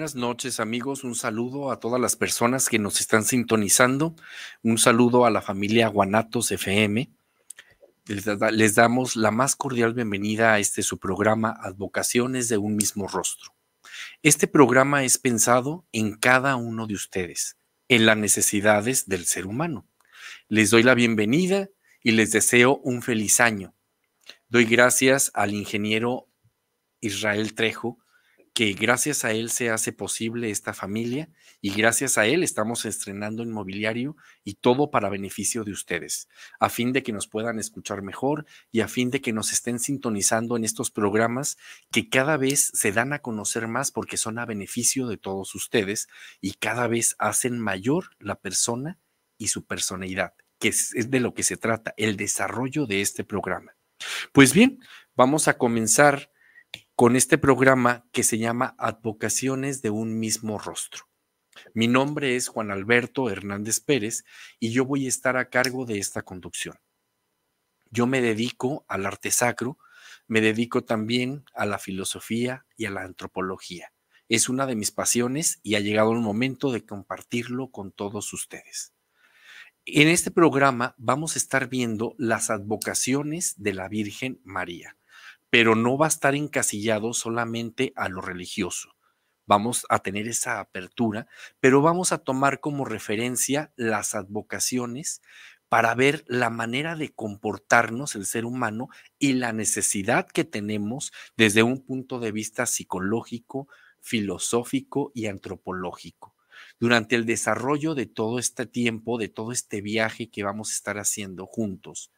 buenas noches amigos, un saludo a todas las personas que nos están sintonizando, un saludo a la familia Guanatos FM. Les, les, damos la más cordial bienvenida a este su programa Advocaciones de un mismo rostro. Este programa es pensado en cada uno de ustedes, en las necesidades del ser humano. Les doy la bienvenida y les deseo un feliz año. Doy gracias al ingeniero Israel Trejo que gracias a él se hace posible esta familia y gracias a él estamos estrenando inmobiliario y todo para beneficio de ustedes, a fin de que nos puedan escuchar mejor y a fin de que nos estén sintonizando en estos programas que cada vez se dan a conocer más porque son a beneficio de todos ustedes y cada vez hacen mayor la persona y su personalidad, que es, de lo que se trata, el desarrollo de este programa. Pues bien, vamos a comenzar con este programa que se llama Advocaciones de un mismo rostro. Mi nombre es Juan Alberto Hernández Pérez y yo voy a estar a cargo de esta conducción. Yo me dedico al arte sacro, me dedico también a la filosofía y a la antropología. Es una de mis pasiones y ha llegado el momento de compartirlo con todos ustedes. En este programa vamos a estar viendo las advocaciones de la Virgen María pero no va a estar encasillado solamente a lo religioso. Vamos a tener esa apertura, pero vamos a tomar como referencia las advocaciones para ver la manera de comportarnos el ser humano y la necesidad que tenemos desde un punto de vista psicológico, filosófico y antropológico. Durante el desarrollo de todo este tiempo, de todo este viaje que vamos a estar haciendo juntos,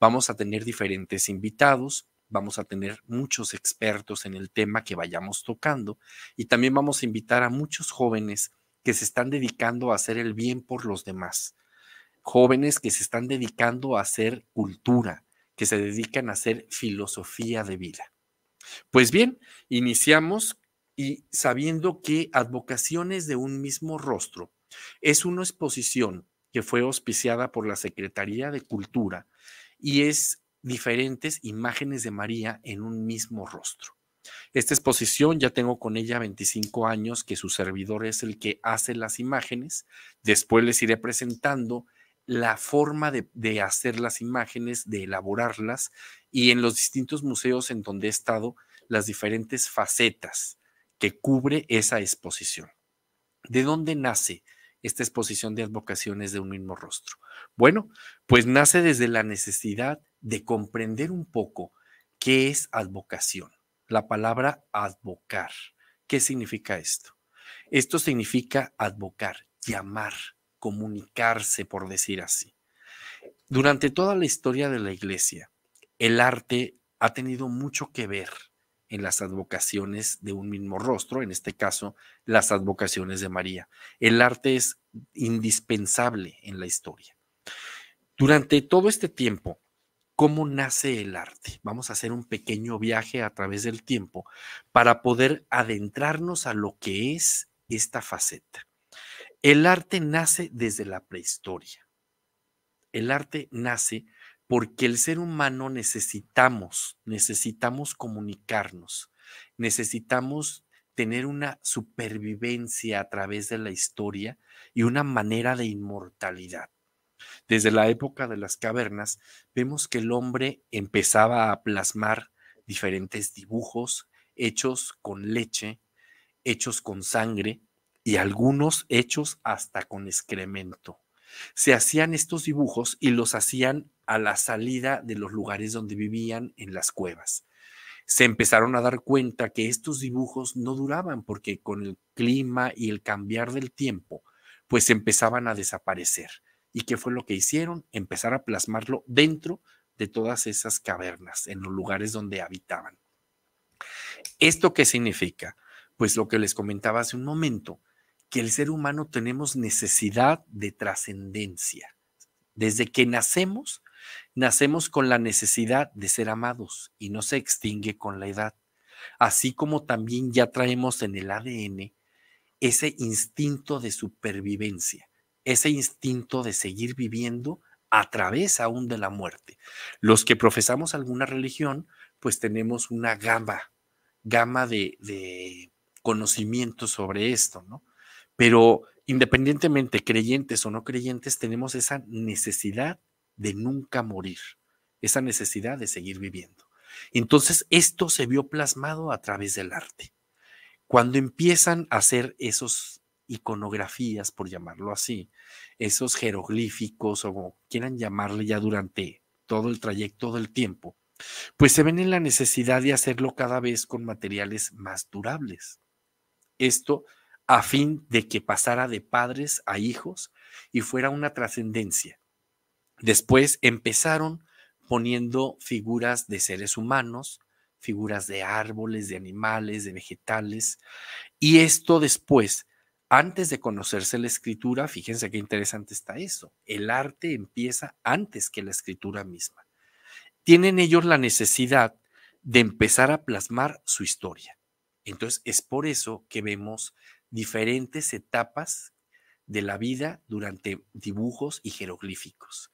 vamos a tener diferentes invitados, vamos a tener muchos expertos en el tema que vayamos tocando y también vamos a invitar a muchos jóvenes que se están dedicando a hacer el bien por los demás, jóvenes que se están dedicando a hacer cultura, que se dedican a hacer filosofía de vida. Pues bien, iniciamos y sabiendo que Advocaciones de un mismo rostro es una exposición que fue auspiciada por la Secretaría de Cultura y es diferentes imágenes de María en un mismo rostro. Esta exposición ya tengo con ella 25 años, que su servidor es el que hace las imágenes. Después les iré presentando la forma de, hacer las imágenes, de elaborarlas y en los distintos museos en donde he estado, las diferentes facetas que cubre esa exposición. ¿De dónde nace esta exposición de advocaciones de un mismo rostro? Bueno, pues nace desde la necesidad de comprender un poco qué es advocación. La palabra advocar. ¿Qué significa esto? Esto significa advocar, llamar, comunicarse, por decir así. Durante toda la historia de la iglesia, el arte ha tenido mucho que ver en las advocaciones de un mismo rostro, en este caso, las advocaciones de María. El arte es indispensable en la historia. Durante todo este tiempo, cómo nace el arte. Vamos a hacer un pequeño viaje a través del tiempo para poder adentrarnos a lo que es esta faceta. El arte nace desde la prehistoria. El arte nace porque el ser humano necesitamos, necesitamos comunicarnos, necesitamos tener una supervivencia a través de la historia y una manera de inmortalidad. Desde la época de las cavernas, vemos que el hombre empezaba a plasmar diferentes dibujos hechos con leche, hechos con sangre y algunos hechos hasta con excremento. Se hacían estos dibujos y los hacían a la salida de los lugares donde vivían en las cuevas. Se empezaron a dar cuenta que estos dibujos no duraban porque con el clima y el cambiar del tiempo, pues empezaban a desaparecer. ¿Y qué fue lo que hicieron? Empezar a plasmarlo dentro de todas esas cavernas, en los lugares donde habitaban. ¿Esto qué significa? Pues lo que les comentaba hace un momento, que el ser humano tenemos necesidad de trascendencia. Desde que nacemos, nacemos con la necesidad de ser amados y no se extingue con la edad. Así como también ya traemos en el ADN ese instinto de supervivencia ese instinto de seguir viviendo a través aún de la muerte. Los que profesamos alguna religión, pues tenemos una gama, gama de, de conocimientos sobre esto, ¿no? Pero independientemente creyentes o no creyentes, tenemos esa necesidad de nunca morir, esa necesidad de seguir viviendo. Entonces, esto se vio plasmado a través del arte. Cuando empiezan a hacer esos iconografías, por llamarlo así, esos jeroglíficos o quieran llamarle ya durante todo el trayecto del tiempo, pues se ven en la necesidad de hacerlo cada vez con materiales más durables. Esto a fin de que pasara de padres a hijos y fuera una trascendencia. Después empezaron poniendo figuras de seres humanos, figuras de árboles, de animales, de vegetales, y esto después antes de conocerse la escritura, fíjense qué interesante está eso, el arte empieza antes que la escritura misma. Tienen ellos la necesidad de empezar a plasmar su historia. Entonces, es por eso que vemos diferentes etapas de la vida durante dibujos y jeroglíficos.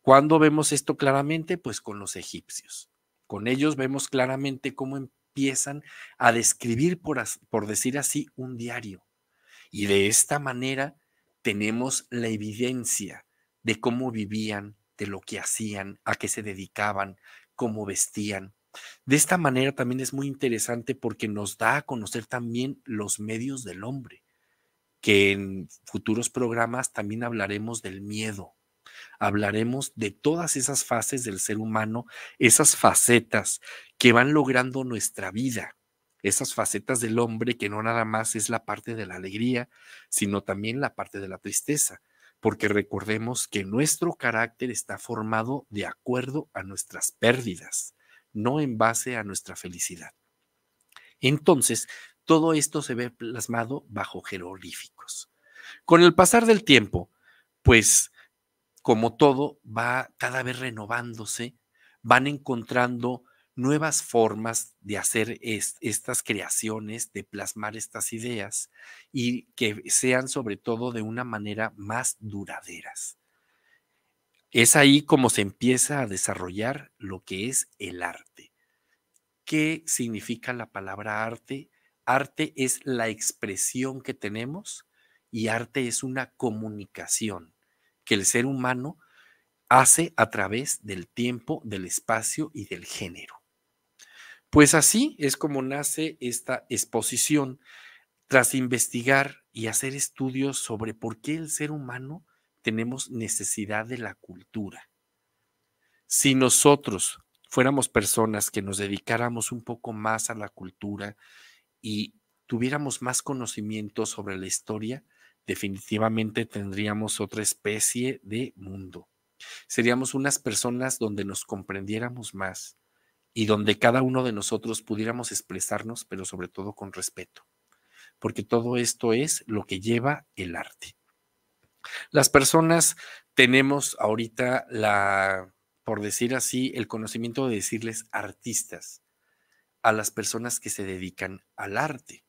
¿Cuándo vemos esto claramente? Pues con los egipcios. Con ellos vemos claramente cómo empiezan a describir, por, por decir así, un diario y de esta manera tenemos la evidencia de cómo vivían, de lo que hacían, a qué se dedicaban, cómo vestían. De esta manera también es muy interesante porque nos da a conocer también los medios del hombre, que en futuros programas también hablaremos del miedo, hablaremos de todas esas fases del ser humano, esas facetas que van logrando nuestra vida esas facetas del hombre que no nada más es la parte de la alegría, sino también la parte de la tristeza, porque recordemos que nuestro carácter está formado de acuerdo a nuestras pérdidas, no en base a nuestra felicidad. Entonces, todo esto se ve plasmado bajo jeroglíficos. Con el pasar del tiempo, pues, como todo, va cada vez renovándose, van encontrando nuevas formas de hacer estas creaciones, de plasmar estas ideas y que sean sobre todo de una manera más duraderas. Es ahí como se empieza a desarrollar lo que es el arte. ¿Qué significa la palabra arte? Arte es la expresión que tenemos y arte es una comunicación que el ser humano hace a través del tiempo, del espacio y del género. Pues así es como nace esta exposición, tras investigar y hacer estudios sobre por qué el ser humano tenemos necesidad de la cultura. Si nosotros fuéramos personas que nos dedicáramos un poco más a la cultura y tuviéramos más conocimiento sobre la historia, definitivamente tendríamos otra especie de mundo. Seríamos unas personas donde nos comprendiéramos más, y donde cada uno de nosotros pudiéramos expresarnos, pero sobre todo con respeto, porque todo esto es lo que lleva el arte. Las personas tenemos ahorita la, por decir así, el conocimiento de decirles artistas a las personas que se dedican al arte.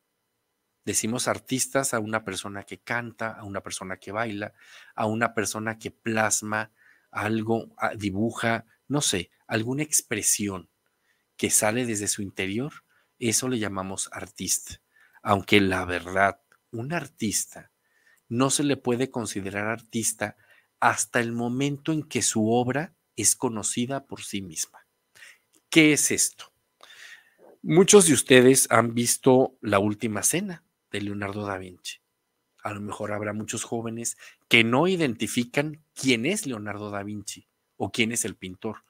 Decimos artistas a una persona que canta, a una persona que baila, a una persona que plasma algo, dibuja, no sé, alguna expresión que sale desde su interior, eso le llamamos artista. Aunque la verdad, un artista no se le puede considerar artista hasta el momento en que su obra es conocida por sí misma. ¿Qué es esto? Muchos de ustedes han visto La Última Cena de Leonardo da Vinci. A lo mejor habrá muchos jóvenes que no identifican quién es Leonardo da Vinci o quién es el pintor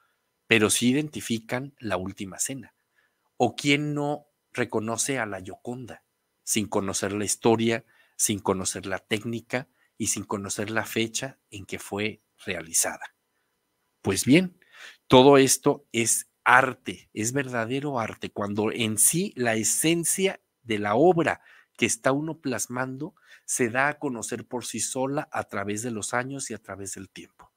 pero sí identifican la última cena. ¿O quién no reconoce a la Yoconda sin conocer la historia, sin conocer la técnica y sin conocer la fecha en que fue realizada? Pues bien, todo esto es arte, es verdadero arte, cuando en sí la esencia de la obra que está uno plasmando se da a conocer por sí sola a través de los años y a través del tiempo.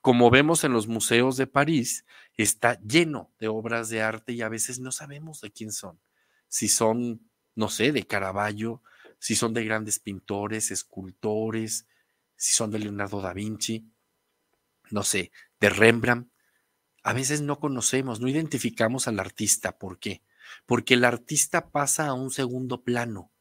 Como vemos en los museos de París, está lleno de obras de arte y a veces no sabemos de quién son. Si son, no sé, de Caravaggio, si son de grandes pintores, escultores, si son de Leonardo da Vinci, no sé, de Rembrandt. A veces no conocemos, no identificamos al artista. ¿Por qué? Porque el artista pasa a un segundo plano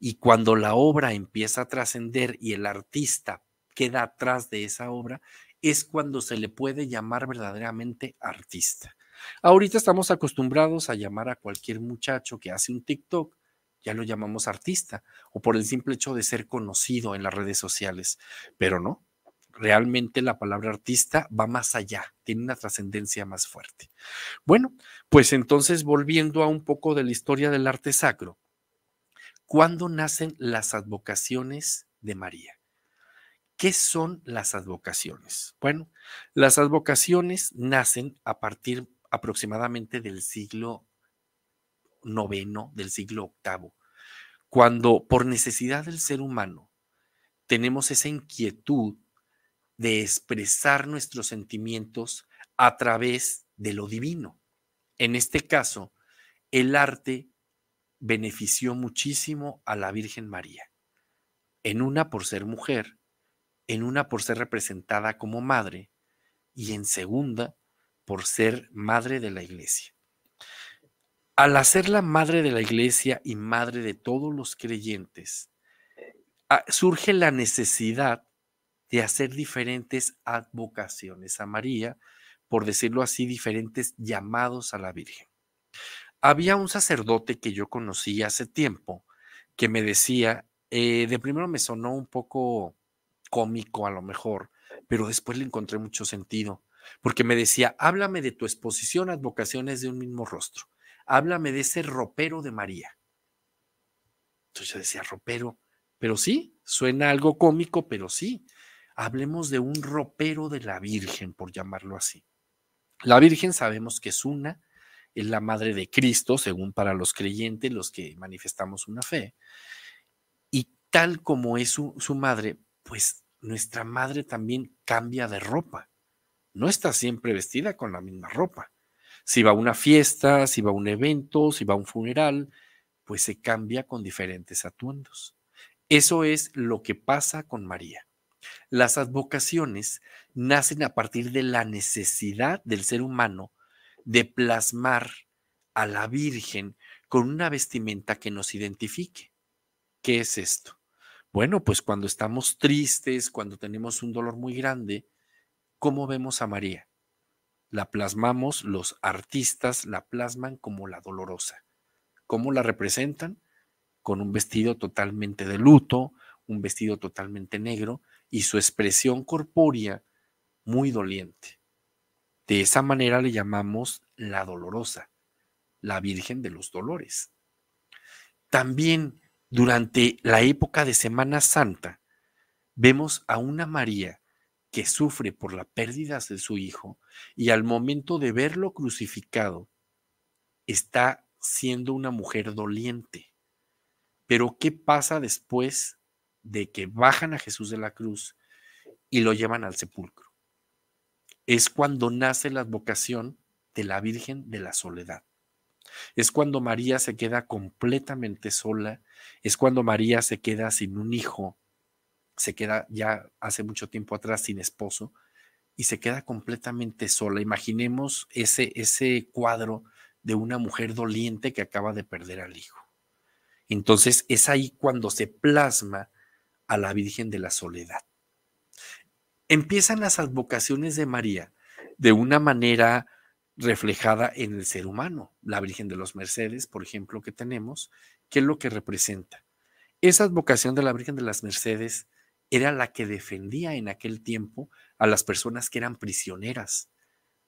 y cuando la obra empieza a trascender y el artista queda atrás de esa obra, es cuando se le puede llamar verdaderamente artista. Ahorita estamos acostumbrados a llamar a cualquier muchacho que hace un TikTok, ya lo llamamos artista, o por el simple hecho de ser conocido en las redes sociales, pero no, realmente la palabra artista va más allá, tiene una trascendencia más fuerte. Bueno, pues entonces volviendo a un poco de la historia del arte sacro, ¿cuándo nacen las advocaciones de María? ¿Qué son las advocaciones? Bueno, las advocaciones nacen a partir aproximadamente del siglo IX, del siglo VIII, cuando por necesidad del ser humano tenemos esa inquietud de expresar nuestros sentimientos a través de lo divino. En este caso, el arte benefició muchísimo a la Virgen María, en una por ser mujer en una por ser representada como madre y en segunda por ser madre de la iglesia. Al hacerla madre de la iglesia y madre de todos los creyentes, ah, surge la necesidad de hacer diferentes advocaciones a María, por decirlo así, diferentes llamados a la Virgen. Había un sacerdote que yo conocí hace tiempo que me decía, eh, de primero me sonó un poco cómico a lo mejor, pero después le encontré mucho sentido, porque me decía, háblame de tu exposición a advocaciones de un mismo rostro, háblame de ese ropero de María. Entonces yo decía, ropero, pero sí, suena algo cómico, pero sí, hablemos de un ropero de la Virgen, por llamarlo así. La Virgen sabemos que es una, es la madre de Cristo, según para los creyentes, los que manifestamos una fe. Y tal como es su madre, pues nuestra madre también cambia de ropa. No está siempre vestida con la misma ropa. Si va a una fiesta, si va a un evento, si va a un funeral, pues se cambia con diferentes atuendos. Eso es lo que pasa con María. Las advocaciones nacen a partir de la necesidad del ser humano de plasmar a la Virgen con una vestimenta que nos identifique. ¿Qué es esto? Bueno, pues cuando estamos tristes, cuando tenemos un dolor muy grande, ¿cómo vemos a María? La plasmamos, los artistas la plasman como la dolorosa. ¿Cómo la representan? Con un vestido totalmente de luto, un vestido totalmente negro y su expresión corpórea muy doliente. De esa manera le llamamos la dolorosa, la Virgen de los Dolores. También durante la época de Semana Santa, vemos a una María que sufre por la pérdida de su hijo y al momento de verlo crucificado, está siendo una mujer doliente. Pero ¿qué pasa después de que bajan a Jesús de la cruz y lo llevan al sepulcro? Es cuando nace la vocación de la Virgen de la Soledad. Es cuando María se queda completamente sola, es cuando María se queda sin un hijo, se queda ya hace mucho tiempo atrás sin esposo y se queda completamente sola. Imaginemos ese, ese cuadro de una mujer doliente que acaba de perder al hijo. Entonces es ahí cuando se plasma a la Virgen de la Soledad. Empiezan las advocaciones de María de una manera reflejada en el ser humano, la Virgen de los Mercedes, por ejemplo, que tenemos, ¿qué es lo que representa? Esa advocación de la Virgen de las Mercedes era la que defendía en aquel tiempo a las personas que eran prisioneras,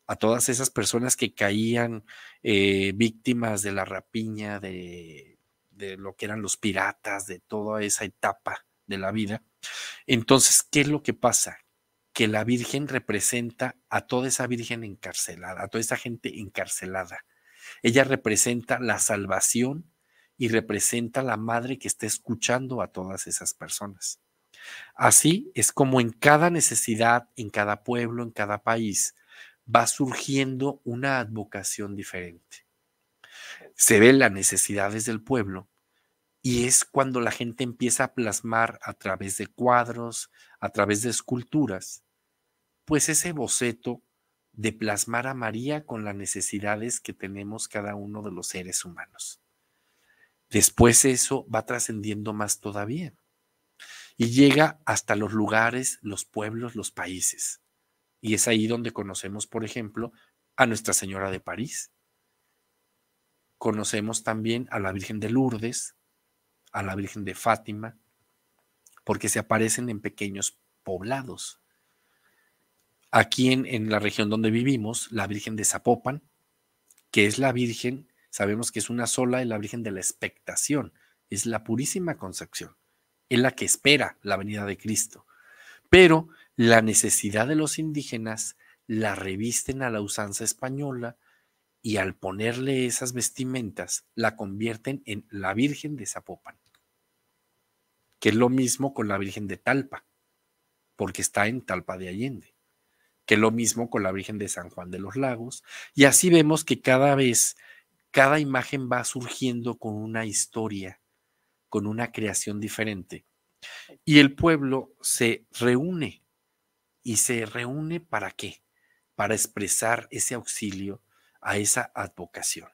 a todas esas personas que caían eh, víctimas de la rapiña, de lo que eran los piratas, de toda esa etapa de la vida. Entonces, ¿qué es lo que pasa? que la Virgen representa a toda esa Virgen encarcelada, a toda esa gente encarcelada. Ella representa la salvación y representa la madre que está escuchando a todas esas personas. Así es como en cada necesidad, en cada pueblo, en cada país, va surgiendo una advocación diferente. Se ven las necesidades del pueblo y es cuando la gente empieza a plasmar a través de cuadros, a través de esculturas, pues ese boceto de plasmar a María con las necesidades que tenemos cada uno de los seres humanos. Después eso va trascendiendo más todavía y llega hasta los lugares, los pueblos, los países. Y es ahí donde conocemos, por ejemplo, a Nuestra Señora de París. Conocemos también a la Virgen de Lourdes, a la Virgen de Fátima, porque se aparecen en pequeños poblados aquí en, la región donde vivimos, la Virgen de Zapopan, que es la Virgen, sabemos que es una sola, es la Virgen de la expectación, es la purísima concepción, es la que espera la venida de Cristo. Pero la necesidad de los indígenas la revisten a la usanza española y al ponerle esas vestimentas la convierten en la Virgen de Zapopan, que es lo mismo con la Virgen de Talpa, porque está en Talpa de Allende que lo mismo con la Virgen de San Juan de los Lagos. Y así vemos que cada vez, cada imagen va surgiendo con una historia, con una creación diferente. Y el pueblo se reúne. ¿Y se reúne para qué? Para expresar ese auxilio a esa advocación.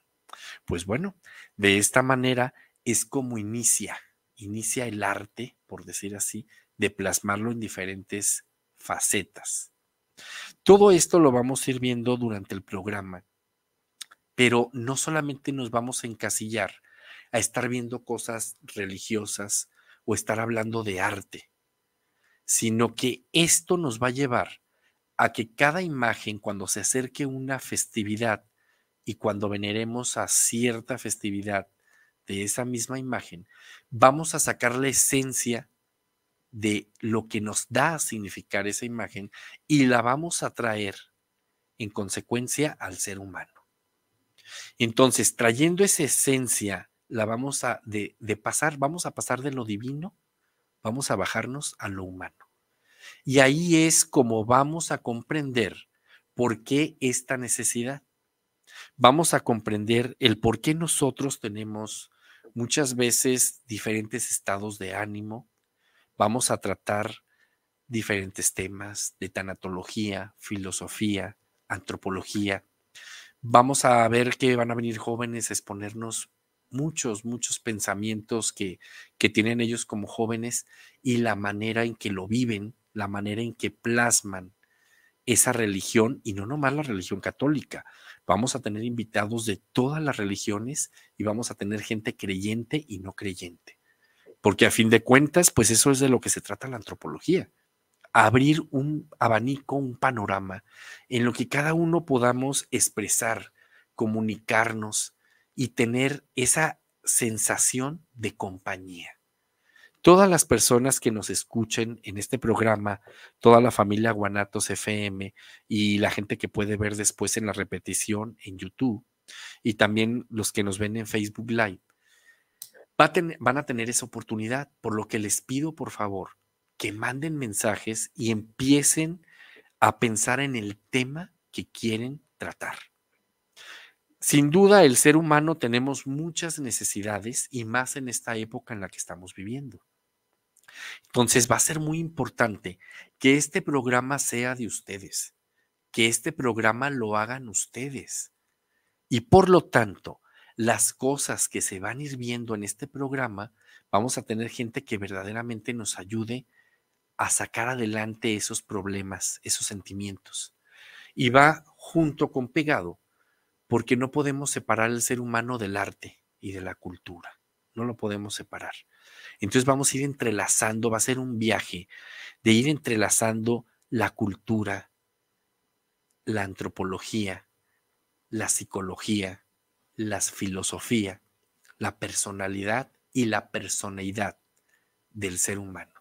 Pues bueno, de esta manera es como inicia, inicia el arte, por decir así, de plasmarlo en diferentes facetas. Todo esto lo vamos a ir viendo durante el programa, pero no solamente nos vamos a encasillar a estar viendo cosas religiosas o estar hablando de arte, sino que esto nos va a llevar a que cada imagen cuando se acerque una festividad y cuando veneremos a cierta festividad de esa misma imagen, vamos a sacar la esencia de lo que nos da a significar esa imagen y la vamos a traer en consecuencia al ser humano. Entonces, trayendo esa esencia, la vamos a de, de pasar, vamos a pasar de lo divino, vamos a bajarnos a lo humano. Y ahí es como vamos a comprender por qué esta necesidad. Vamos a comprender el por qué nosotros tenemos muchas veces diferentes estados de ánimo, Vamos a tratar diferentes temas de tanatología, filosofía, antropología. Vamos a ver que van a venir jóvenes a exponernos muchos, muchos pensamientos que, que tienen ellos como jóvenes y la manera en que lo viven, la manera en que plasman esa religión y no nomás la religión católica. Vamos a tener invitados de todas las religiones y vamos a tener gente creyente y no creyente porque a fin de cuentas, pues eso es de lo que se trata la antropología, abrir un abanico, un panorama en lo que cada uno podamos expresar, comunicarnos y tener esa sensación de compañía. Todas las personas que nos escuchen en este programa, toda la familia Guanatos FM y la gente que puede ver después en la repetición en YouTube y también los que nos ven en Facebook Live, van a tener esa oportunidad, por lo que les pido, por favor, que manden mensajes y empiecen a pensar en el tema que quieren tratar. Sin duda, el ser humano tenemos muchas necesidades y más en esta época en la que estamos viviendo. Entonces va a ser muy importante que este programa sea de ustedes, que este programa lo hagan ustedes. Y por lo tanto, las cosas que se van a ir viendo en este programa, vamos a tener gente que verdaderamente nos ayude a sacar adelante esos problemas, esos sentimientos. Y va junto con pegado, porque no podemos separar el ser humano del arte y de la cultura. No lo podemos separar. Entonces vamos a ir entrelazando, va a ser un viaje de ir entrelazando la cultura, la antropología, la psicología, la filosofía, la personalidad y la personalidad del ser humano.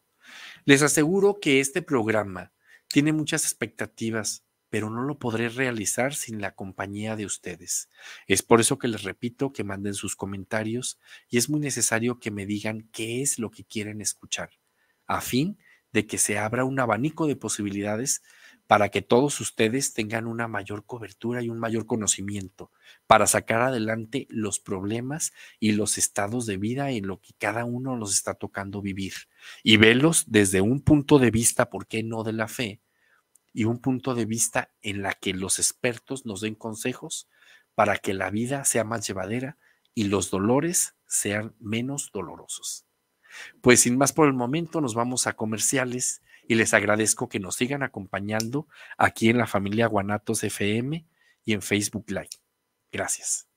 Les aseguro que este programa tiene muchas expectativas, pero no lo podré realizar sin la compañía de ustedes. Es por eso que les repito que manden sus comentarios y es muy necesario que me digan qué es lo que quieren escuchar, a fin de que se abra un abanico de posibilidades para que todos ustedes tengan una mayor cobertura y un mayor conocimiento para sacar adelante los problemas y los estados de vida en lo que cada uno nos está tocando vivir y velos desde un punto de vista, ¿por qué no de la fe? Y un punto de vista en la que los expertos nos den consejos para que la vida sea más llevadera y los dolores sean menos dolorosos. Pues sin más por el momento, nos vamos a comerciales y les agradezco que nos sigan acompañando aquí en la familia Guanatos FM y en Facebook Live. Gracias.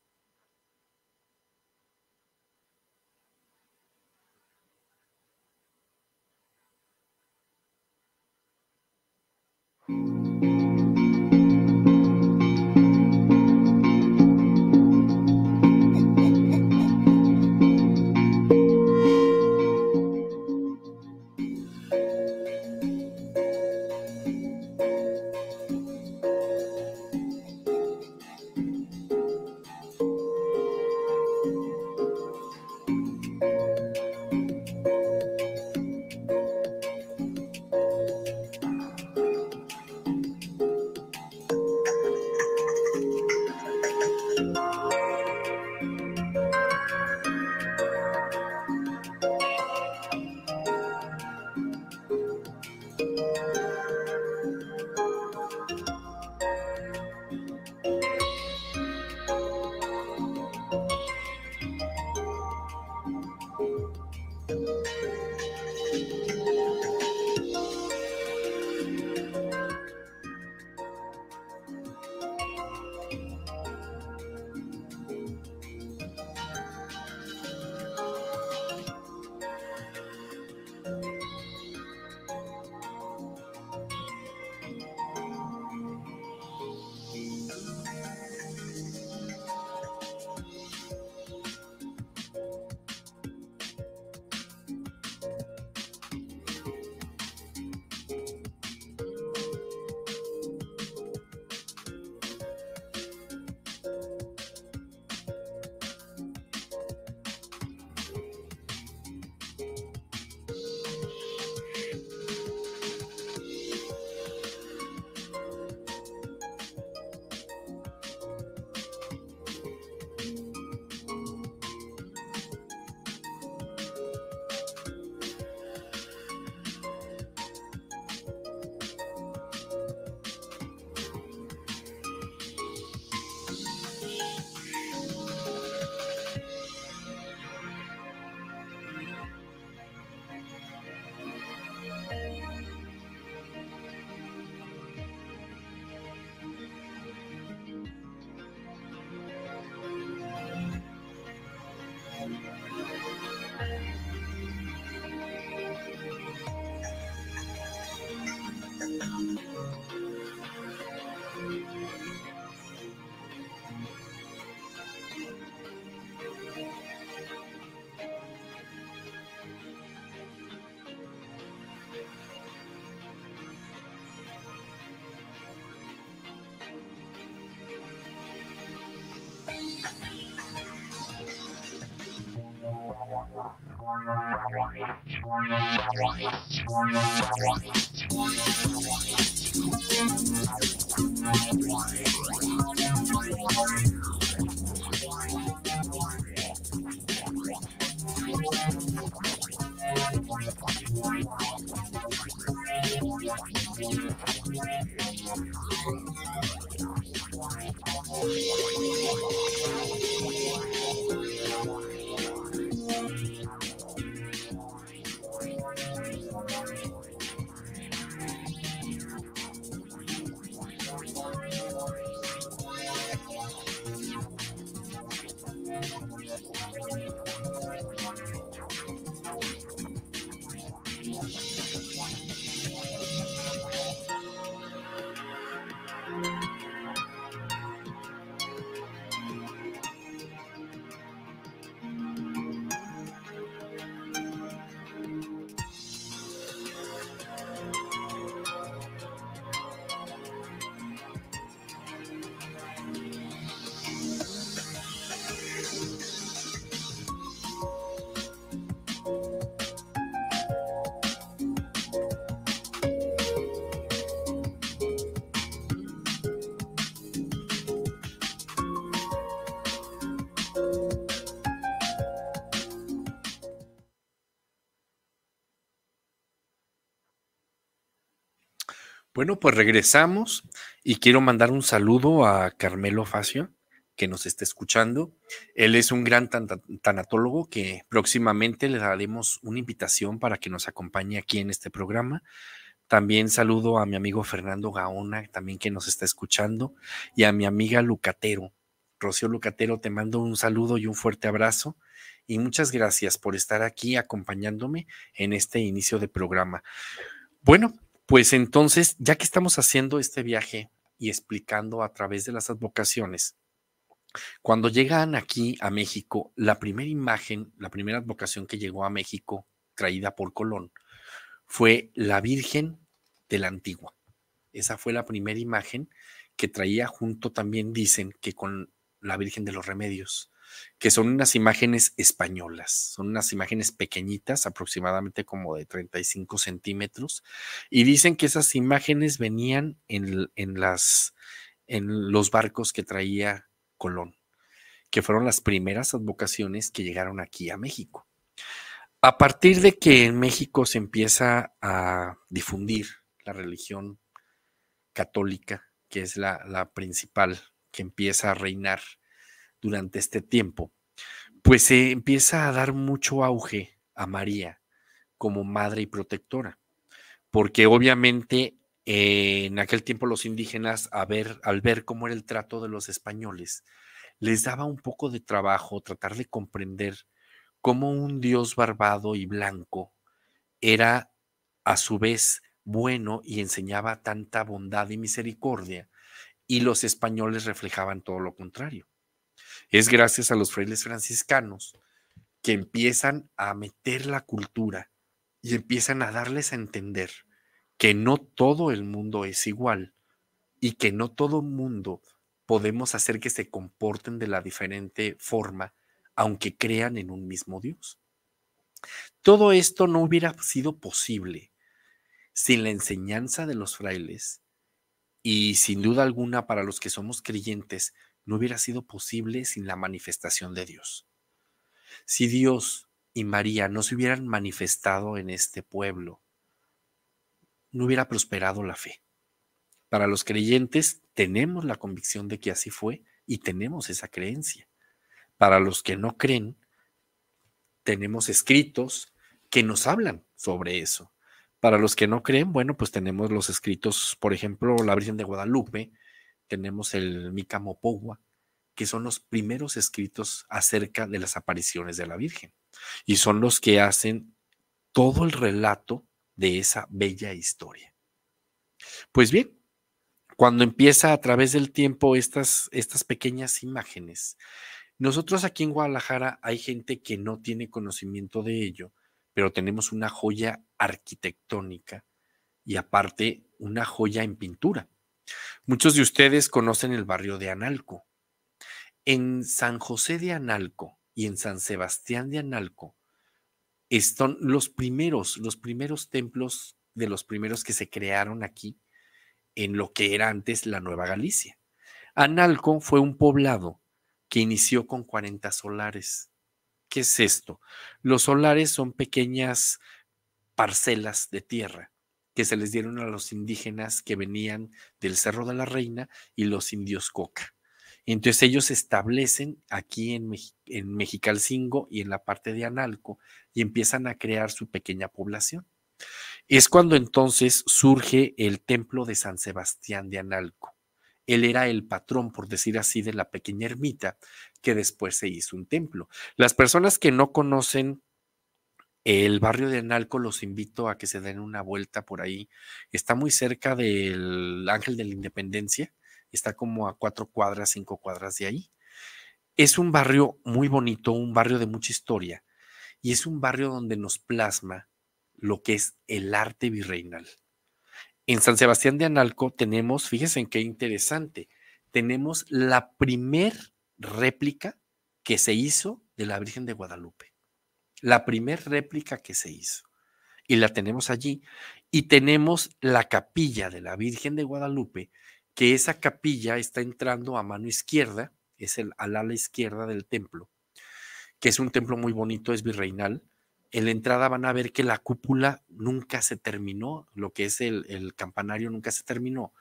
Thank you. Bueno, pues regresamos y quiero mandar un saludo a Carmelo Facio, que nos está escuchando. Él es un gran tanatólogo que próximamente le daremos una invitación para que nos acompañe aquí en este programa. También saludo a mi amigo Fernando Gaona, también que nos está escuchando, y a mi amiga Lucatero. Rocío Lucatero, te mando un saludo y un fuerte abrazo y muchas gracias por estar aquí acompañándome en este inicio de programa. Bueno, pues entonces, ya que estamos haciendo este viaje y explicando a través de las advocaciones, cuando llegan aquí a México, la primera imagen, la primera advocación que llegó a México, traída por Colón, fue la Virgen de la Antigua. Esa fue la primera imagen que traía junto también, dicen, que con la Virgen de los Remedios que son unas imágenes españolas, son unas imágenes pequeñitas, aproximadamente como de 35 centímetros, y dicen que esas imágenes venían en, las, en los barcos que traía Colón, que fueron las primeras advocaciones que llegaron aquí a México. A partir de que en México se empieza a difundir la religión católica, que es la principal que empieza a reinar durante este tiempo, pues se empieza a dar mucho auge a María como madre y protectora, porque obviamente eh, en aquel tiempo los indígenas, a ver, al ver cómo era el trato de los españoles, les daba un poco de trabajo tratar de comprender cómo un dios barbado y blanco era a su vez bueno y enseñaba tanta bondad y misericordia, y los españoles reflejaban todo lo contrario es gracias a los frailes franciscanos que empiezan a meter la cultura y empiezan a darles a entender que no todo el mundo es igual y que no todo mundo podemos hacer que se comporten de la diferente forma, aunque crean en un mismo Dios. Todo esto no hubiera sido posible sin la enseñanza de los frailes y sin duda alguna para los que somos creyentes no hubiera sido posible sin la manifestación de Dios. Si Dios y María no se hubieran manifestado en este pueblo, no hubiera prosperado la fe. Para los creyentes tenemos la convicción de que así fue y tenemos esa creencia. Para los que no creen, tenemos escritos que nos hablan sobre eso. Para los que no creen, bueno, pues tenemos los escritos, por ejemplo, la Virgen de Guadalupe, tenemos el Mikamopowa, que son los primeros escritos acerca de las apariciones de la Virgen. Y son los que hacen todo el relato de esa bella historia. Pues bien, cuando empieza a través del tiempo estas, estas pequeñas imágenes, nosotros aquí en Guadalajara hay gente que no tiene conocimiento de ello, pero tenemos una joya arquitectónica y aparte una joya en pintura. Muchos de ustedes conocen el barrio de Analco. En San José de Analco y en San Sebastián de Analco están los primeros, los primeros templos de los primeros que se crearon aquí en lo que era antes la Nueva Galicia. Analco fue un poblado que inició con 40 solares. ¿Qué es esto? Los solares son pequeñas parcelas de tierra que se les dieron a los indígenas que venían del Cerro de la Reina y los indios Coca. Entonces ellos se establecen aquí en, en Mexicalcingo y en la parte de Analco y empiezan a crear su pequeña población. Es cuando entonces surge el templo de San Sebastián de Analco. Él era el patrón, por decir así, de la pequeña ermita que después se hizo un templo. Las personas que no conocen el barrio de Analco los invito a que se den una vuelta por ahí. Está muy cerca del Ángel de la Independencia. Está como a cuatro cuadras, cinco cuadras de ahí. Es un barrio muy bonito, un barrio de mucha historia. Y es un barrio donde nos plasma lo que es el arte virreinal. En San Sebastián de Analco tenemos, fíjense en qué interesante, tenemos la primer réplica que se hizo de la Virgen de Guadalupe la primera réplica que se hizo. Y la tenemos allí. Y tenemos la capilla de la Virgen de Guadalupe, que esa capilla está entrando a mano izquierda, es el al ala izquierda del templo, que es un templo muy bonito, es virreinal. En la entrada van a ver que la cúpula nunca se terminó, lo que es el, el campanario nunca se terminó,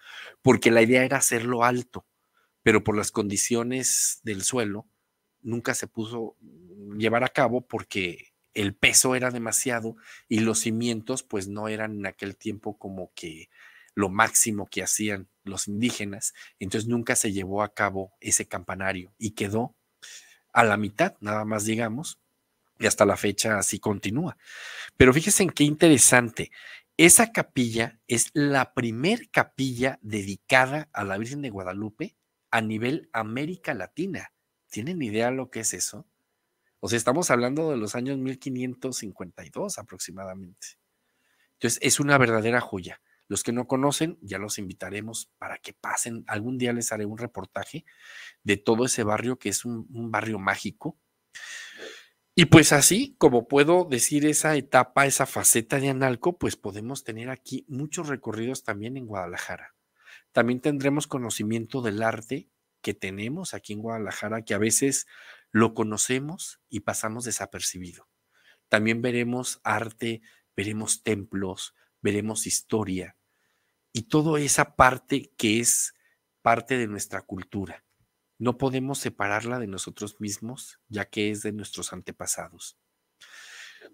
porque la idea era hacerlo alto, pero por las condiciones del suelo nunca se puso llevar a cabo porque el peso era demasiado y los cimientos pues no eran en aquel tiempo como que lo máximo que hacían los indígenas, entonces nunca se llevó a cabo ese campanario y quedó a la mitad, nada más digamos, y hasta la fecha así continúa. Pero fíjense en qué interesante, esa capilla es la primer capilla dedicada a la Virgen de Guadalupe a nivel América Latina. ¿Tienen idea lo que es eso? O sea, estamos hablando de los años 1552 aproximadamente. Entonces, es una verdadera joya. Los que no conocen, ya los invitaremos para que pasen. Algún día les haré un reportaje de todo ese barrio que es un, barrio mágico. Y pues así, como puedo decir esa etapa, esa faceta de Analco, pues podemos tener aquí muchos recorridos también en Guadalajara. También tendremos conocimiento del arte que tenemos aquí en Guadalajara, que a veces lo conocemos y pasamos desapercibido. También veremos arte, veremos templos, veremos historia y toda esa parte que es parte de nuestra cultura. No podemos separarla de nosotros mismos, ya que es de nuestros antepasados.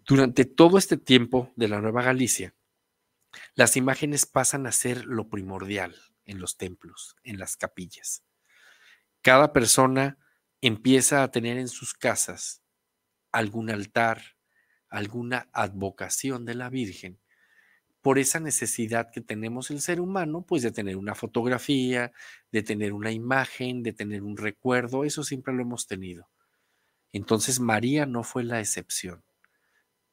Durante todo este tiempo de la Nueva Galicia, las imágenes pasan a ser lo primordial en los templos, en las capillas. Cada persona empieza a tener en sus casas algún altar, alguna advocación de la Virgen, por esa necesidad que tenemos el ser humano, pues de tener una fotografía, de tener una imagen, de tener un recuerdo, eso siempre lo hemos tenido. Entonces María no fue la excepción.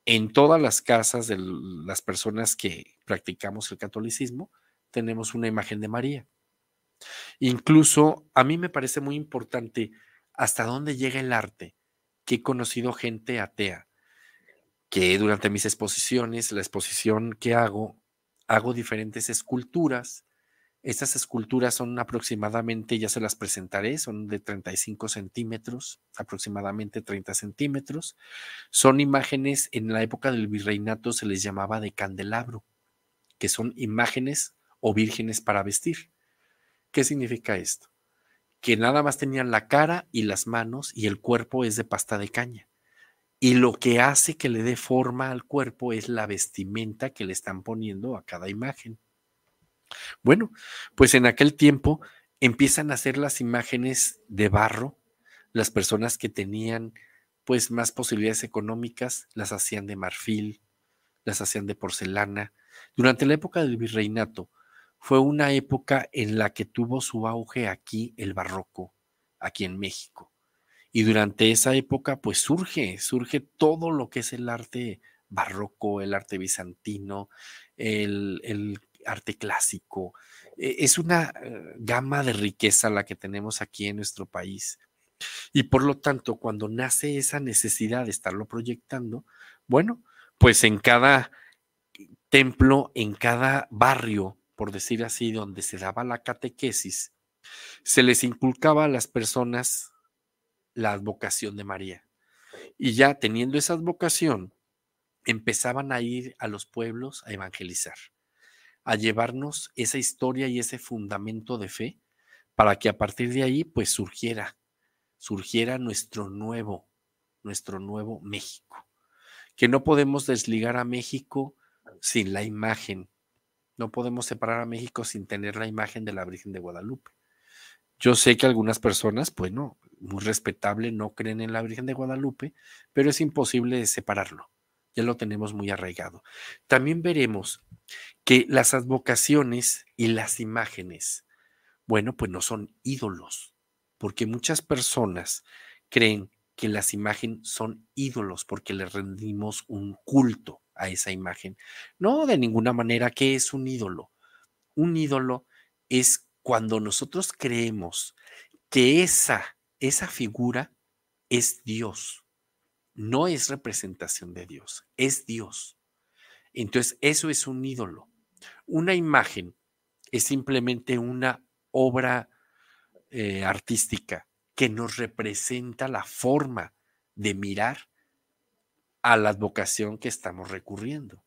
En todas las casas de las personas que practicamos el catolicismo, tenemos una imagen de María. Incluso a mí me parece muy importante hasta dónde llega el arte, que he conocido gente atea, que durante mis exposiciones, la exposición que hago, hago diferentes esculturas. Estas esculturas son aproximadamente, ya se las presentaré, son de 35 centímetros, aproximadamente 30 centímetros. Son imágenes, en la época del virreinato se les llamaba de candelabro, que son imágenes o vírgenes para vestir. ¿Qué significa esto? que nada más tenían la cara y las manos y el cuerpo es de pasta de caña. Y lo que hace que le dé forma al cuerpo es la vestimenta que le están poniendo a cada imagen. Bueno, pues en aquel tiempo empiezan a hacer las imágenes de barro. Las personas que tenían pues más posibilidades económicas las hacían de marfil, las hacían de porcelana. Durante la época del virreinato, fue una época en la que tuvo su auge aquí el barroco, aquí en México. Y durante esa época, pues surge, surge todo lo que es el arte barroco, el arte bizantino, el, el arte clásico. E, es una eh, gama de riqueza la que tenemos aquí en nuestro país. Y por lo tanto, cuando nace esa necesidad de estarlo proyectando, bueno, pues en cada templo, en cada barrio, por decir así, donde se daba la catequesis, se les inculcaba a las personas la advocación de María. Y ya teniendo esa advocación, empezaban a ir a los pueblos a evangelizar, a llevarnos esa historia y ese fundamento de fe para que a partir de ahí pues surgiera, surgiera nuestro nuevo, nuestro nuevo México. Que no podemos desligar a México sin la imagen no podemos separar a México sin tener la imagen de la Virgen de Guadalupe. Yo sé que algunas personas, bueno, muy respetable, no creen en la Virgen de Guadalupe, pero es imposible separarlo. Ya lo tenemos muy arraigado. También veremos que las advocaciones y las imágenes, bueno, pues no son ídolos, porque muchas personas creen que las imágenes son ídolos porque les rendimos un culto a esa imagen. No, de ninguna manera, ¿qué es un ídolo? Un ídolo es cuando nosotros creemos que esa, esa figura es Dios, no es representación de Dios, es Dios. Entonces, eso es un ídolo. Una imagen es simplemente una obra eh, artística que nos representa la forma de mirar a la advocación que estamos recurriendo.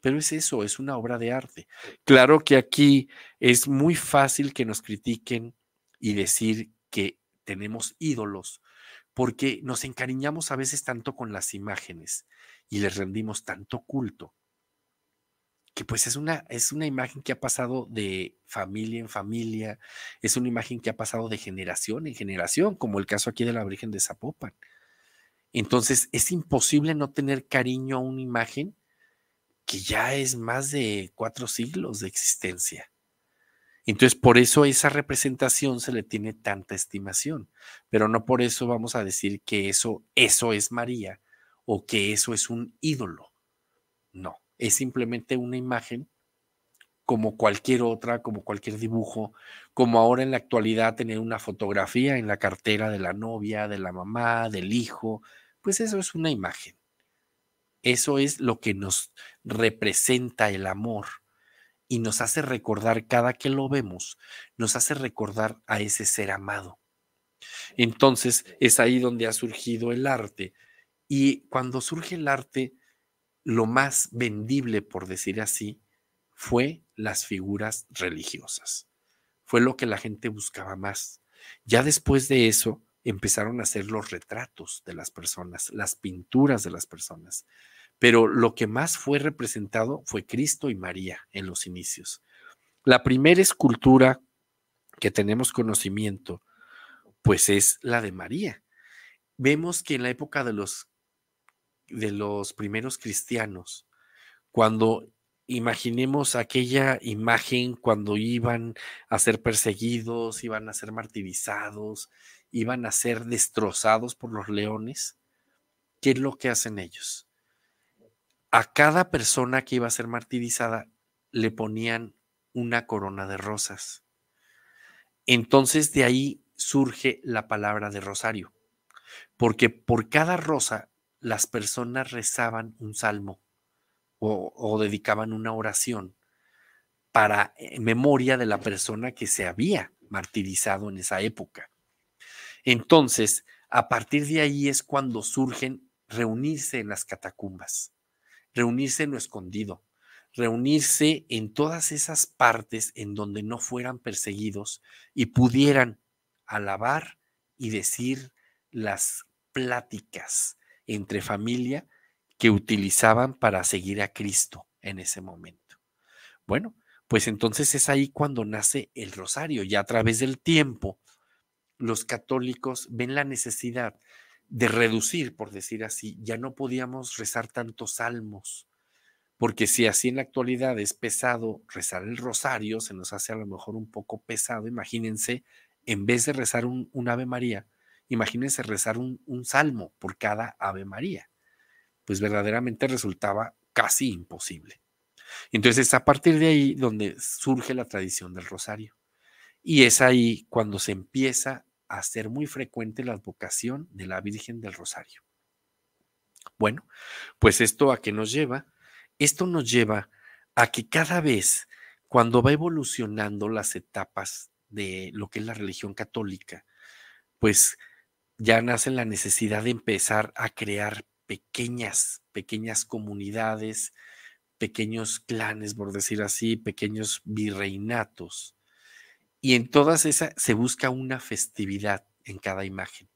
Pero es eso, es una obra de arte. Claro que aquí es muy fácil que nos critiquen y decir que tenemos ídolos, porque nos encariñamos a veces tanto con las imágenes y les rendimos tanto culto, que pues es una, es una imagen que ha pasado de familia en familia, es una imagen que ha pasado de generación en generación, como el caso aquí de la Virgen de Zapopan. Entonces es imposible no tener cariño a una imagen que ya es más de cuatro siglos de existencia. Entonces por eso a esa representación se le tiene tanta estimación, pero no por eso vamos a decir que eso, eso es María o que eso es un ídolo. No, es simplemente una imagen como cualquier otra, como cualquier dibujo, como ahora en la actualidad tener una fotografía en la cartera de la novia, de la mamá, del hijo, pues eso es una imagen. Eso es lo que nos representa el amor y nos hace recordar cada que lo vemos, nos hace recordar a ese ser amado. Entonces es ahí donde ha surgido el arte. Y cuando surge el arte, lo más vendible, por decir así, fue las figuras religiosas. Fue lo que la gente buscaba más. Ya después de eso, empezaron a hacer los retratos de las personas, las pinturas de las personas. Pero lo que más fue representado fue Cristo y María en los inicios. La primera escultura que tenemos conocimiento, pues es la de María. Vemos que en la época de los, de los primeros cristianos, cuando imaginemos aquella imagen cuando iban a ser perseguidos, iban a ser martirizados, iban a ser destrozados por los leones, ¿qué es lo que hacen ellos? A cada persona que iba a ser martirizada le ponían una corona de rosas. Entonces de ahí surge la palabra de rosario, porque por cada rosa las personas rezaban un salmo o, dedicaban una oración para eh, memoria de la persona que se había martirizado en esa época. Entonces, a partir de ahí es cuando surgen reunirse en las catacumbas, reunirse en lo escondido, reunirse en todas esas partes en donde no fueran perseguidos y pudieran alabar y decir las pláticas entre familia que utilizaban para seguir a Cristo en ese momento. Bueno, pues entonces es ahí cuando nace el rosario, ya a través del tiempo los católicos ven la necesidad de reducir, por decir así, ya no podíamos rezar tantos salmos, porque si así en la actualidad es pesado rezar el rosario, se nos hace a lo mejor un poco pesado, imagínense, en vez de rezar un, Ave María, imagínense rezar un, salmo por cada Ave María, pues verdaderamente resultaba casi imposible. Entonces es a partir de ahí donde surge la tradición del rosario. Y es ahí cuando se empieza hacer muy frecuente la advocación de la Virgen del Rosario. Bueno, pues esto a qué nos lleva? Esto nos lleva a que cada vez cuando va evolucionando las etapas de lo que es la religión católica, pues ya nace la necesidad de empezar a crear pequeñas, pequeñas comunidades, pequeños clanes, por decir así, pequeños virreinatos, y en todas esas se busca una festividad en cada imagen.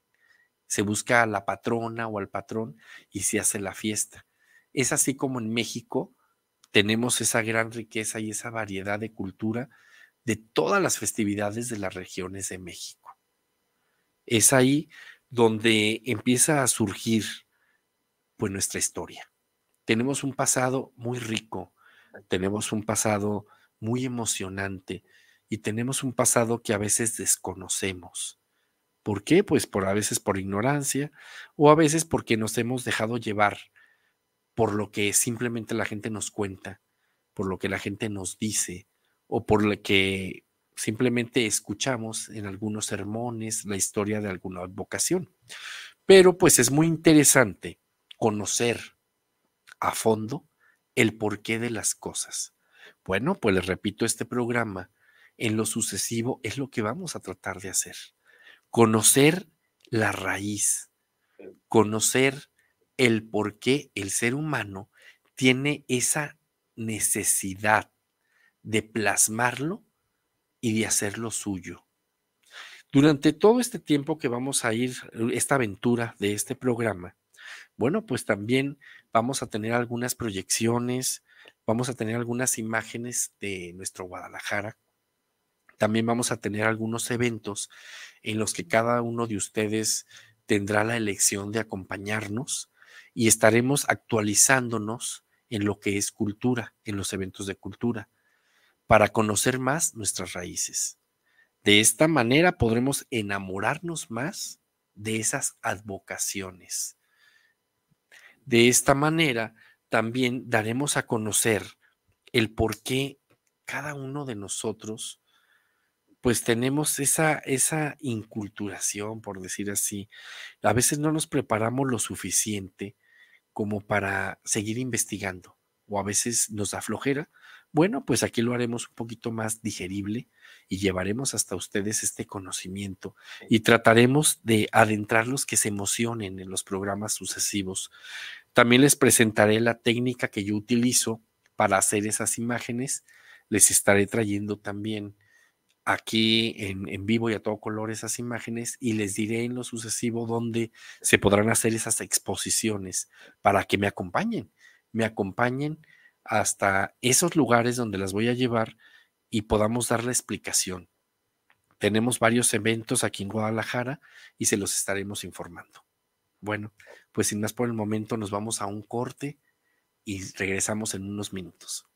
Se busca a la patrona o al patrón y se hace la fiesta. Es así como en México tenemos esa gran riqueza y esa variedad de cultura de todas las festividades de las regiones de México. Es ahí donde empieza a surgir pues nuestra historia. Tenemos un pasado muy rico, tenemos un pasado muy emocionante, y tenemos un pasado que a veces desconocemos. ¿Por qué? Pues por a veces por ignorancia o a veces porque nos hemos dejado llevar por lo que simplemente la gente nos cuenta, por lo que la gente nos dice o por lo que simplemente escuchamos en algunos sermones la historia de alguna vocación. Pero pues es muy interesante conocer a fondo el porqué de las cosas. Bueno, pues les repito, este programa en lo sucesivo es lo que vamos a tratar de hacer. Conocer la raíz, conocer el por qué el ser humano tiene esa necesidad de plasmarlo y de hacerlo suyo. Durante todo este tiempo que vamos a ir, eh, esta aventura de este programa, bueno, pues también vamos a tener algunas proyecciones, vamos a tener algunas imágenes de nuestro Guadalajara, también vamos a tener algunos eventos en los que cada uno de ustedes tendrá la elección de acompañarnos y estaremos actualizándonos en lo que es cultura, en los eventos de cultura, para conocer más nuestras raíces. De esta manera podremos enamorarnos más de esas advocaciones. De esta manera también daremos a conocer el por qué cada uno de nosotros pues tenemos esa, esa inculturación, por decir así. A veces no nos preparamos lo suficiente como para seguir investigando, o a veces nos da flojera. Bueno, pues aquí lo haremos un poquito más digerible y llevaremos hasta ustedes este conocimiento y trataremos de adentrarlos que se emocionen en los programas sucesivos. También les presentaré la técnica que yo utilizo para hacer esas imágenes. Les estaré trayendo también aquí en, vivo y a todo color esas imágenes y les diré en lo sucesivo dónde se podrán hacer esas exposiciones para que me acompañen, me acompañen hasta esos lugares donde las voy a llevar y podamos dar la explicación. Tenemos varios eventos aquí en Guadalajara y se los estaremos informando. Bueno, pues sin más por el momento nos vamos a un corte y regresamos en unos minutos.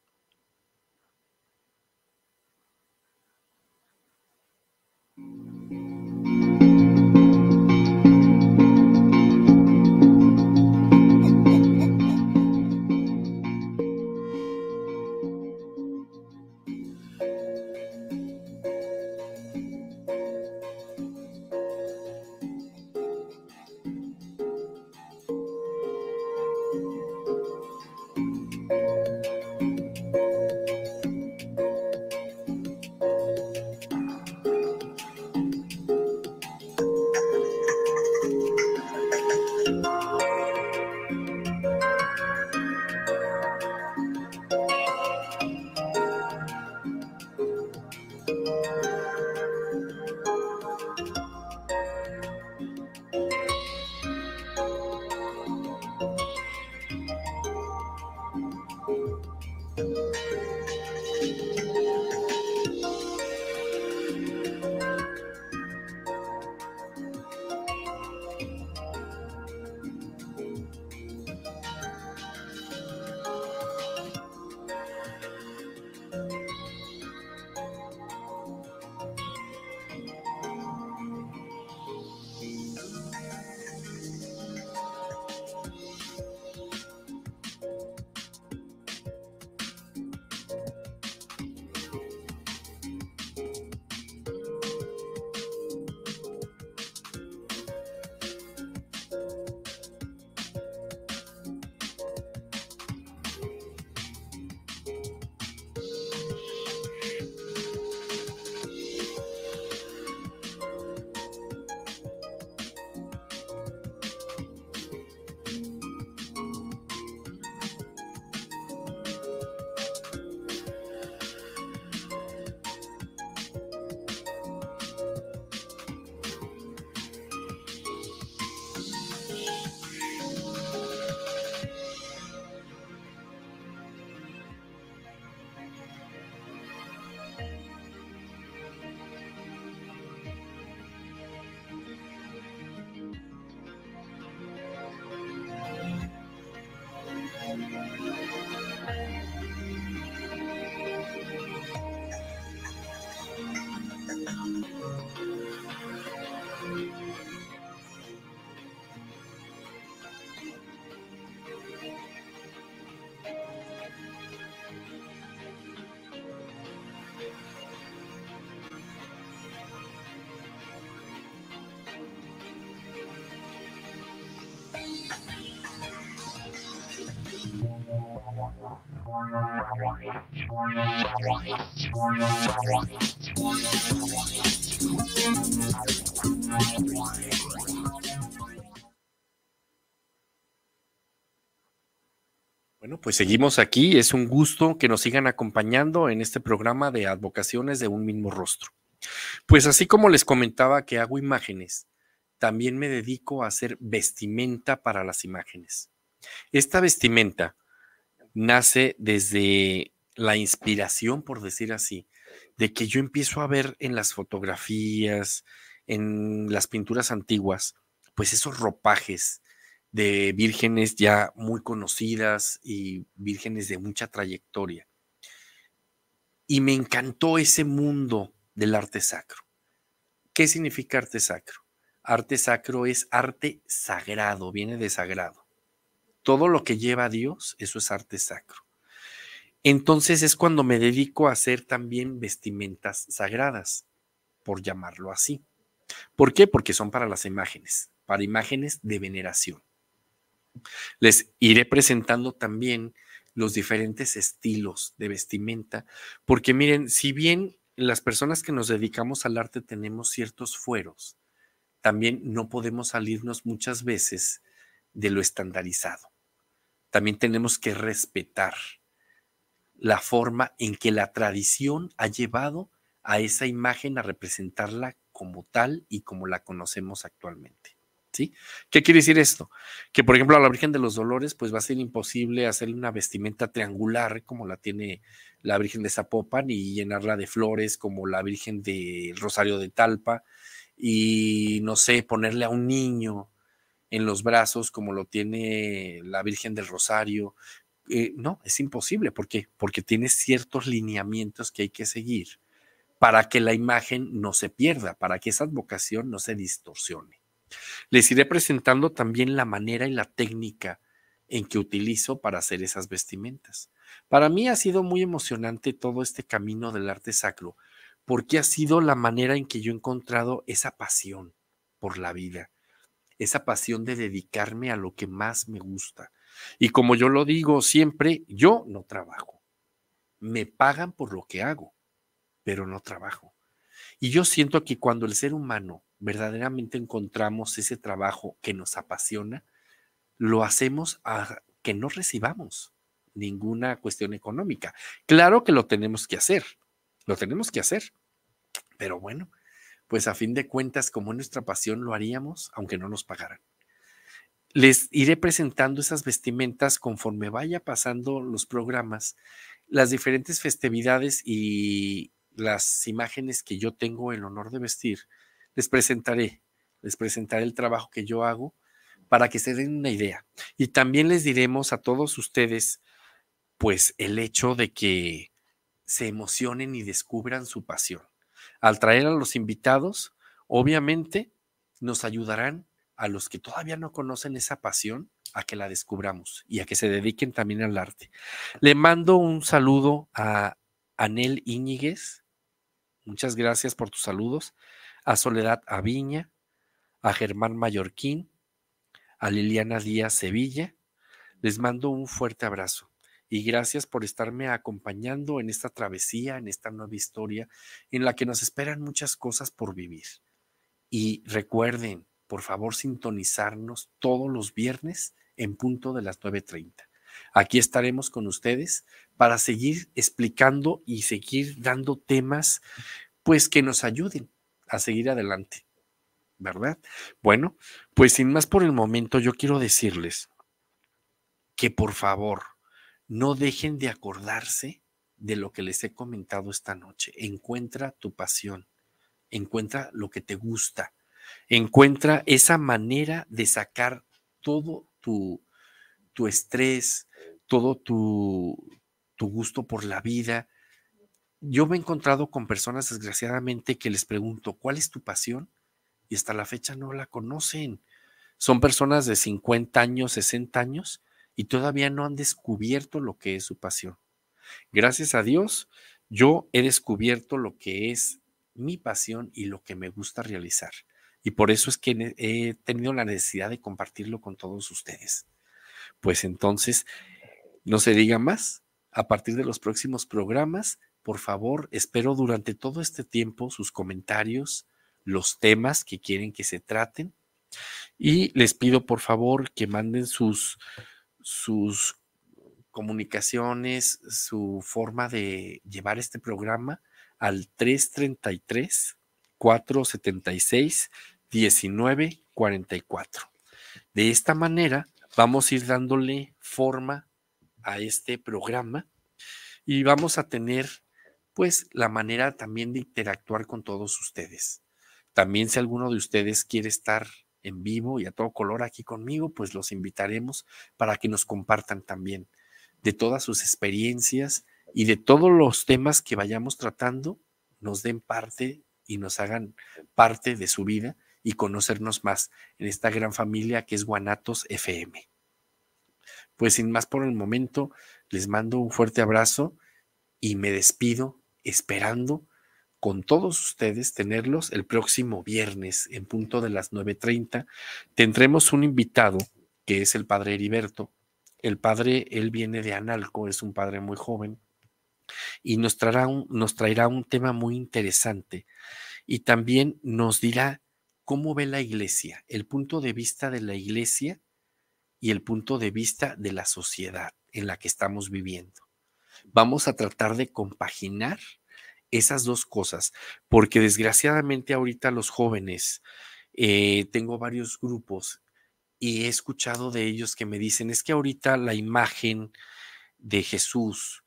Bueno, pues seguimos aquí. Es un gusto que nos sigan acompañando en este programa de advocaciones de un mismo rostro. Pues así como les comentaba que hago imágenes, también me dedico a hacer vestimenta para las imágenes. Esta vestimenta nace desde la inspiración, por decir así, de que yo empiezo a ver en las fotografías, en las pinturas antiguas, pues esos ropajes de vírgenes ya muy conocidas y vírgenes de mucha trayectoria. Y me encantó ese mundo del arte sacro. ¿Qué significa arte sacro? Arte sacro es arte sagrado, viene de sagrado. Todo lo que lleva a Dios, eso es arte sacro. Entonces es cuando me dedico a hacer también vestimentas sagradas, por llamarlo así. ¿Por qué? Porque son para las imágenes, para imágenes de veneración. Les iré presentando también los diferentes estilos de vestimenta, porque miren, si bien las personas que nos dedicamos al arte tenemos ciertos fueros, también no podemos salirnos muchas veces de lo estandarizado. También tenemos que respetar la forma en que la tradición ha llevado a esa imagen a representarla como tal y como la conocemos actualmente. ¿Sí? ¿Qué quiere decir esto? Que por ejemplo a la Virgen de los Dolores pues va a ser imposible hacerle una vestimenta triangular como la tiene la Virgen de Zapopan y llenarla de flores como la Virgen del Rosario de Talpa y no sé, ponerle a un niño en los brazos como lo tiene la Virgen del Rosario. Eh, no, es imposible. ¿Por qué? Porque tiene ciertos lineamientos que hay que seguir para que la imagen no se pierda, para que esa advocación no se distorsione. Les iré presentando también la manera y la técnica en que utilizo para hacer esas vestimentas. Para mí ha sido muy emocionante todo este camino del arte sacro, porque ha sido la manera en que yo he encontrado esa pasión por la vida, esa pasión de dedicarme a lo que más me gusta. Y como yo lo digo siempre, yo no trabajo. Me pagan por lo que hago, pero no trabajo. Y yo siento que cuando el ser humano verdaderamente encontramos ese trabajo que nos apasiona, lo hacemos a que no recibamos ninguna cuestión económica. Claro que lo tenemos que hacer, lo tenemos que hacer. Pero bueno, pues a fin de cuentas, como es nuestra pasión, lo haríamos aunque no nos pagaran. Les iré presentando esas vestimentas conforme vaya pasando los programas, las diferentes festividades y las imágenes que yo tengo el honor de vestir. Les presentaré, les presentaré el trabajo que yo hago para que se den una idea. Y también les diremos a todos ustedes, pues, el hecho de que se emocionen y descubran su pasión. Al traer a los invitados, obviamente nos ayudarán a los que todavía no conocen esa pasión a que la descubramos y a que se dediquen también al arte. Le mando un saludo a Anel Íñiguez, muchas gracias por tus saludos, a Soledad Aviña, a Germán Mallorquín, a Liliana Díaz Sevilla. Les mando un fuerte abrazo y gracias por estarme acompañando en esta travesía, en esta nueva historia, en la que nos esperan muchas cosas por vivir. Y recuerden, por favor, sintonizarnos todos los viernes en punto de las 9.30. Aquí estaremos con ustedes para seguir explicando y seguir dando temas, pues que nos ayuden a seguir adelante, ¿verdad? Bueno, pues sin más por el momento, yo quiero decirles que por favor no dejen de acordarse de lo que les he comentado esta noche. Encuentra tu pasión, encuentra lo que te gusta, encuentra esa manera de sacar todo tu, tu estrés, todo tu, tu gusto por la vida. Yo me he encontrado con personas, desgraciadamente, que les pregunto, ¿cuál es tu pasión? Y hasta la fecha no la conocen. Son personas de 50 años, 60 años, y todavía no han descubierto lo que es su pasión. Gracias a Dios, yo he descubierto lo que es mi pasión y lo que me gusta realizar. Y por eso es que he tenido la necesidad de compartirlo con todos ustedes. Pues entonces, no se diga más. A partir de los próximos programas, por favor, espero durante todo este tiempo sus comentarios, los temas que quieren que se traten. Y les pido, por favor, que manden sus, sus comunicaciones, su forma de llevar este programa al 333 476 1944. De esta manera vamos a ir dándole forma a este programa y vamos a tener pues la manera también de interactuar con todos ustedes. También si alguno de ustedes quiere estar en vivo y a todo color aquí conmigo, pues los invitaremos para que nos compartan también de todas sus experiencias y de todos los temas que vayamos tratando, nos den parte y nos hagan parte de su vida y conocernos más en esta gran familia que es Guanatos FM. Pues sin más por el momento, les mando un fuerte abrazo y me despido esperando con todos ustedes, tenerlos el próximo viernes en punto de las 9.30. Tendremos un invitado que es el padre Heriberto. El padre, él viene de Analco, es un padre muy joven y nos traerá un, nos traerá un tema muy interesante y también nos dirá cómo ve la iglesia, el punto de vista de la iglesia y el punto de vista de la sociedad en la que estamos viviendo. Vamos a tratar de compaginar esas dos cosas, porque desgraciadamente ahorita los jóvenes, eh, tengo varios grupos y he escuchado de ellos que me dicen, es que ahorita la imagen de Jesús,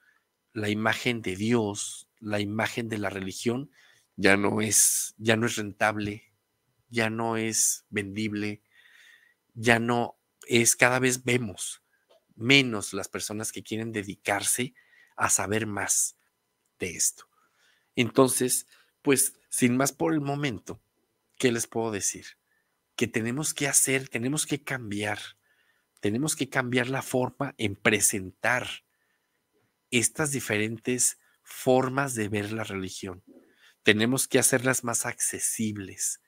la imagen de Dios, la imagen de la religión, ya no es, ya no es rentable, ya no es vendible, ya no es, cada vez vemos menos las personas que quieren dedicarse a saber más de esto. Entonces, pues, sin más por el momento, ¿qué les puedo decir? Que tenemos que hacer, tenemos que cambiar, tenemos que cambiar la forma en presentar estas diferentes formas de ver la religión. Tenemos que hacerlas más accesibles,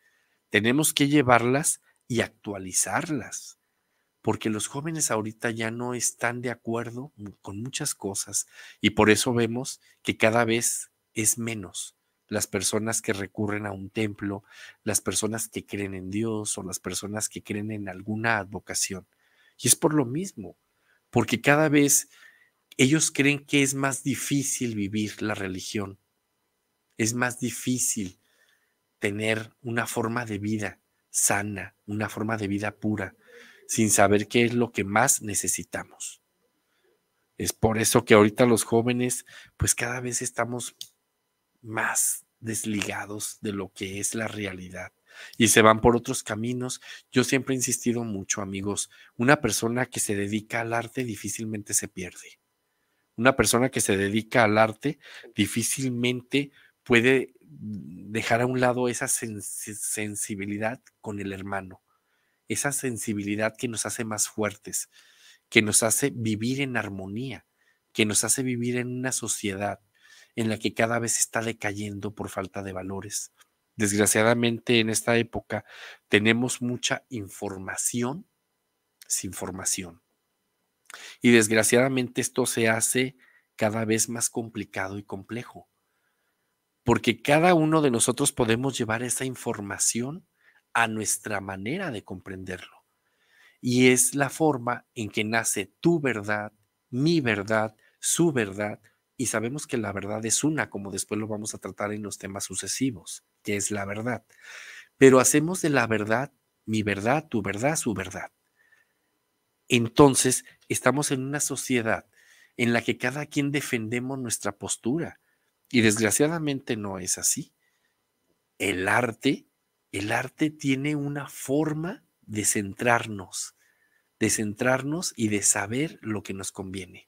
tenemos que llevarlas y actualizarlas, porque los jóvenes ahorita ya no están de acuerdo con muchas cosas y por eso vemos que cada vez es menos las personas que recurren a un templo, las personas que creen en Dios o las personas que creen en alguna advocación. Y es por lo mismo, porque cada vez ellos creen que es más difícil vivir la religión, es más difícil tener una forma de vida sana, una forma de vida pura, sin saber qué es lo que más necesitamos. Es por eso que ahorita los jóvenes, pues cada vez estamos más desligados de lo que es la realidad y se van por otros caminos. Yo siempre he insistido mucho, amigos, una persona que se dedica al arte difícilmente se pierde. Una persona que se dedica al arte difícilmente puede dejar a un lado esa sensibilidad con el hermano, esa sensibilidad que nos hace más fuertes, que nos hace vivir en armonía, que nos hace vivir en una sociedad en la que cada vez está decayendo por falta de valores. Desgraciadamente en esta época tenemos mucha información sin formación. Y desgraciadamente esto se hace cada vez más complicado y complejo, porque cada uno de nosotros podemos llevar esa información a nuestra manera de comprenderlo. Y es la forma en que nace tu verdad, mi verdad, su verdad y sabemos que la verdad es una, como después lo vamos a tratar en los temas sucesivos, que es la verdad. Pero hacemos de la verdad mi verdad, tu verdad, su verdad. Entonces, estamos en una sociedad en la que cada quien defendemos nuestra postura y desgraciadamente no es así. El arte, el arte tiene una forma de centrarnos, de centrarnos y de saber lo que nos conviene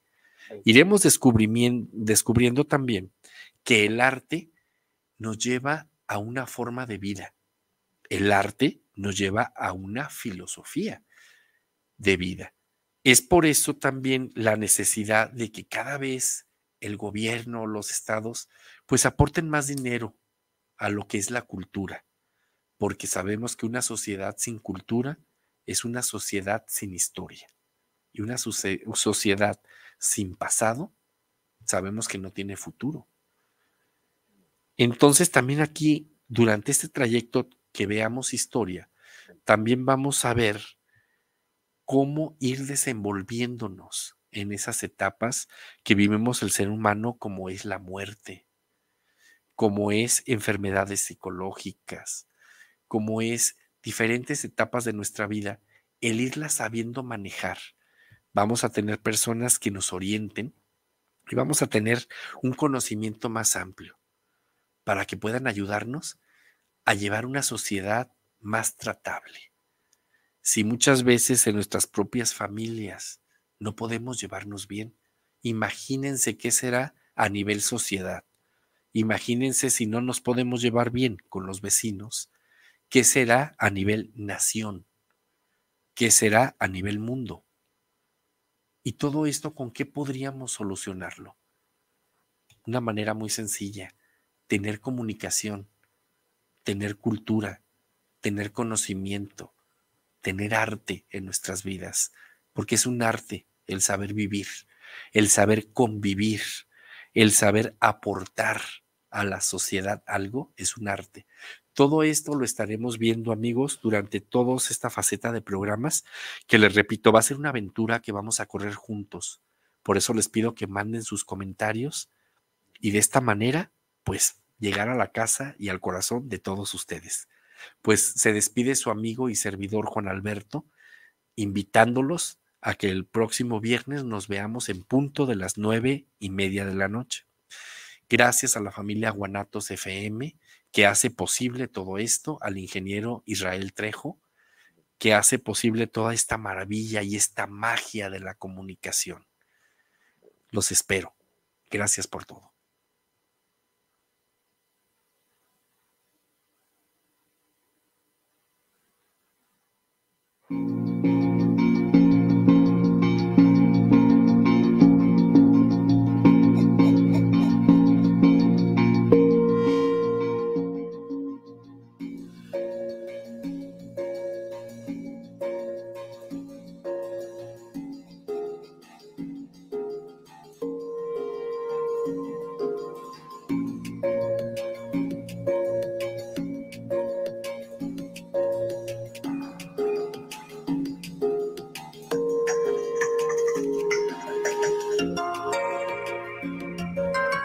iremos descubriendo también que el arte nos lleva a una forma de vida. El arte nos lleva a una filosofía de vida. Es por eso también la necesidad de que cada vez el gobierno, los estados, pues aporten más dinero a lo que es la cultura, porque sabemos que una sociedad sin cultura es una sociedad sin historia y una sociedad sin pasado, sabemos que no tiene futuro. Entonces también aquí, durante este trayecto que veamos historia, también vamos a ver cómo ir desenvolviéndonos en esas etapas que vivimos el ser humano, como es la muerte, como es enfermedades psicológicas, como es diferentes etapas de nuestra vida, el irlas sabiendo manejar vamos a tener personas que nos orienten y vamos a tener un conocimiento más amplio para que puedan ayudarnos a llevar una sociedad más tratable. Si muchas veces en nuestras propias familias no podemos llevarnos bien, imagínense qué será a nivel sociedad. Imagínense si no nos podemos llevar bien con los vecinos, qué será a nivel nación, qué será a nivel mundo. ¿Y todo esto con qué podríamos solucionarlo? Una manera muy sencilla, tener comunicación, tener cultura, tener conocimiento, tener arte en nuestras vidas, porque es un arte el saber vivir, el saber convivir, el saber aportar a la sociedad algo, es un arte. Todo esto lo estaremos viendo, amigos, durante toda esta faceta de programas, que les repito, va a ser una aventura que vamos a correr juntos. Por eso les pido que manden sus comentarios y de esta manera, pues, llegar a la casa y al corazón de todos ustedes. Pues se despide su amigo y servidor Juan Alberto, invitándolos a que el próximo viernes nos veamos en punto de las nueve y media de la noche. Gracias a la familia Guanatos FM que hace posible todo esto, al ingeniero Israel Trejo, que hace posible toda esta maravilla y esta magia de la comunicación. Los espero. Gracias por todo.